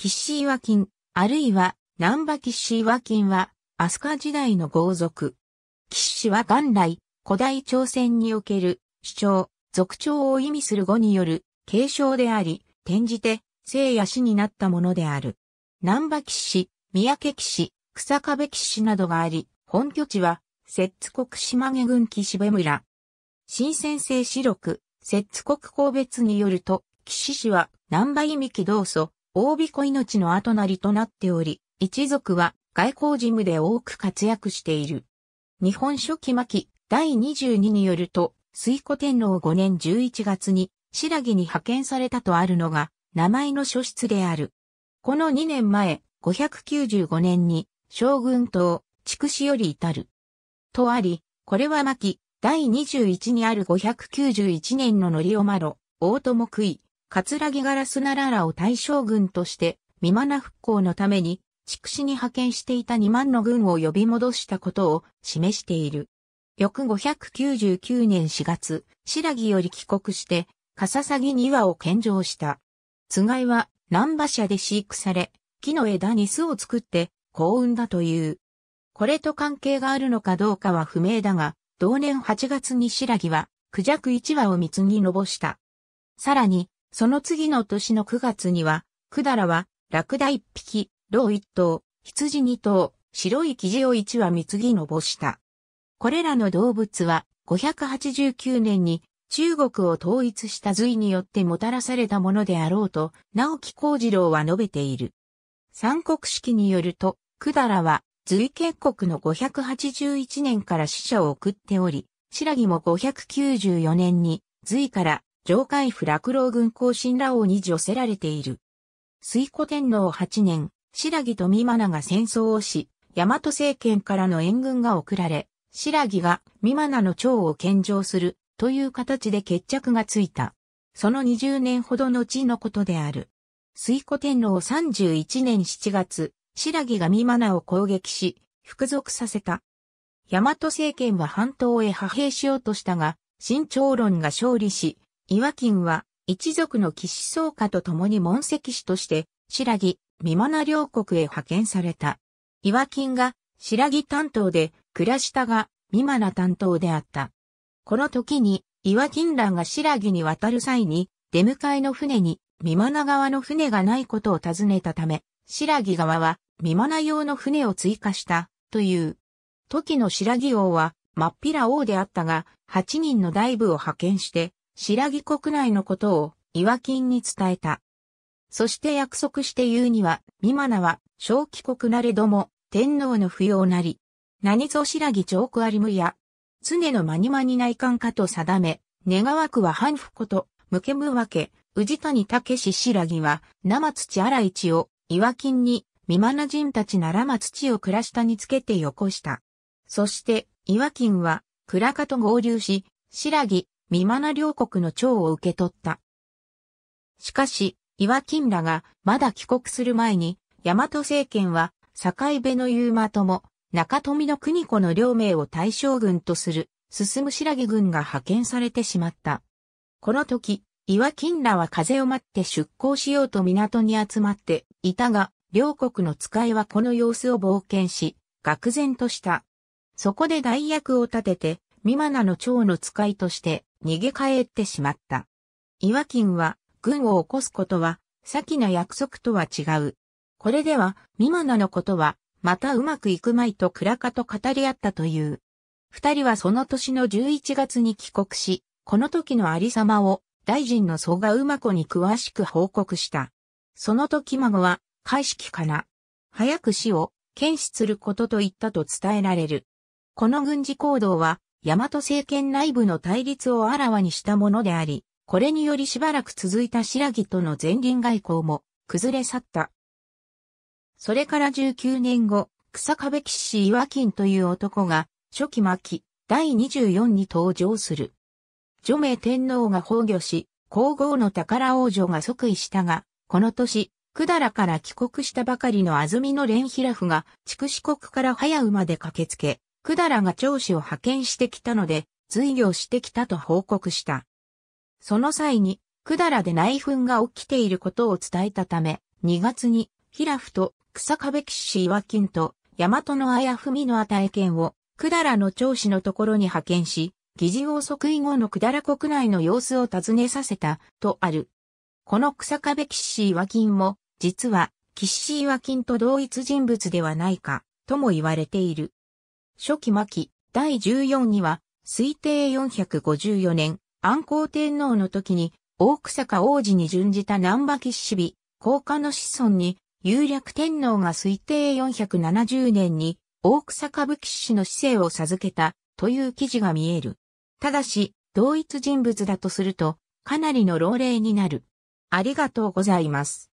キッシーワキン、あるいは、ナンバキッシーワキンは、アスカ時代の豪族。キッシは元来、古代朝鮮における、主張、族長を意味する語による、継承であり、転じて、生や死になったものである。南ッシー、三宅シー、草壁シーなどがあり、本拠地は、摂津国島毛郡岸辺村。新鮮性四六、摂津国公別によると、岸氏は、南波意味起同祖、大子命の後なりとなっており、一族は外交事務で多く活躍している。日本書紀巻第22によると、水古天皇5年11月に白木に派遣されたとあるのが名前の書室である。この2年前、595年に将軍党、筑紫より至る。とあり、これは巻第21にある591年ののりおまろ、大友杭、葛城ガラスナララを大将軍として、未満な復興のために、畜死に派遣していた2万の軍を呼び戻したことを示している。翌599年4月、白木より帰国して、カササギ2羽を献上した。つがいは、南馬車で飼育され、木の枝に巣を作って、幸運だという。これと関係があるのかどうかは不明だが、同年8月に白木は、クジャク1羽を水にのぼした。さらに、その次の年の9月には、百済は、ラクダ1匹、ロウ1頭、羊2頭、白い生地を1羽貢ぎのぼした。これらの動物は、589年に中国を統一した隋によってもたらされたものであろうと、直木幸次郎は述べている。三国式によると、百済は、隋建国の581年から死者を送っており、白木も594年に、隋から上海府落老軍行進羅王に除せられている。水古天皇8年、白木と美真が戦争をし、大和政権からの援軍が送られ、白木が美真の長を献上するという形で決着がついた。その20年ほど後のことである。水古天皇31年7月、白木が美真を攻撃し、服属させた。大和政権は半島へ派兵しようとしたが、新朝論が勝利し、岩金は、一族の騎士総家と共に門跡士として、白木、三真両国へ派遣された。岩金が、白木担当で、倉下が、三真担当であった。この時に、岩金らが白木に渡る際に、出迎えの船に、三真側の船がないことを尋ねたため、白木側は、三真用の船を追加した、という。時の白木王は、真っ平王であったが、8人の大部を派遣して、白木国内のことを岩金に伝えた。そして約束して言うには、美マナは、小規国なれども、天皇の不要なり、何ぞ白木上区ありむや、常の間に間に内観かと定め、願わくは反復こと、むけむわけ、宇治谷武志白木は、生土荒市を、岩金に、美マナ人たちならま土をし下につけてよこした。そして、岩金は、倉家と合流し、白木、ミマナ両国の長を受け取った。しかし、岩金らがまだ帰国する前に、大和政権は、境部の言馬とも、中富の国子の両名を対象軍とする、進む白木軍が派遣されてしまった。この時、岩金らは風を待って出港しようと港に集まっていたが、両国の使いはこの様子を冒険し、愕然とした。そこで代役を立てて、ミマナの長の使いとして、逃げ帰ってしまった。岩金は、軍を起こすことは、先の約束とは違う。これでは、ミマナのことは、またうまくいくまいと倉カと語り合ったという。二人はその年の11月に帰国し、この時のありさまを、大臣の蘇我馬子に詳しく報告した。その時孫は、開式かな。早く死を、検視することと言ったと伝えられる。この軍事行動は、大和政権内部の対立をあらわにしたものであり、これによりしばらく続いた白木との前輪外交も崩れ去った。それから19年後、草壁騎士岩金という男が、初期末期、第24に登場する。除名天皇が崩御し、皇后の宝王女が即位したが、この年、だらから帰国したばかりの安曇野連平府が、筑紫国から早馬で駆けつけ、だらが長子を派遣してきたので、随行してきたと報告した。その際に、だらで内紛が起きていることを伝えたため、2月に、平府と草壁騎士岩金と、大和の綾文の与え剣を、だらの長子のところに派遣し、議事を即位後のだら国内の様子を尋ねさせた、とある。この草壁騎士岩金も、実は、騎士岩金と同一人物ではないか、とも言われている。初期末期、第14には、推定454年、安康天皇の時に、大草加王子に準じた南波騎士日、高家の子孫に、有略天皇が推定470年に、大草加武騎士の姿勢を授けた、という記事が見える。ただし、同一人物だとすると、かなりの老齢になる。ありがとうございます。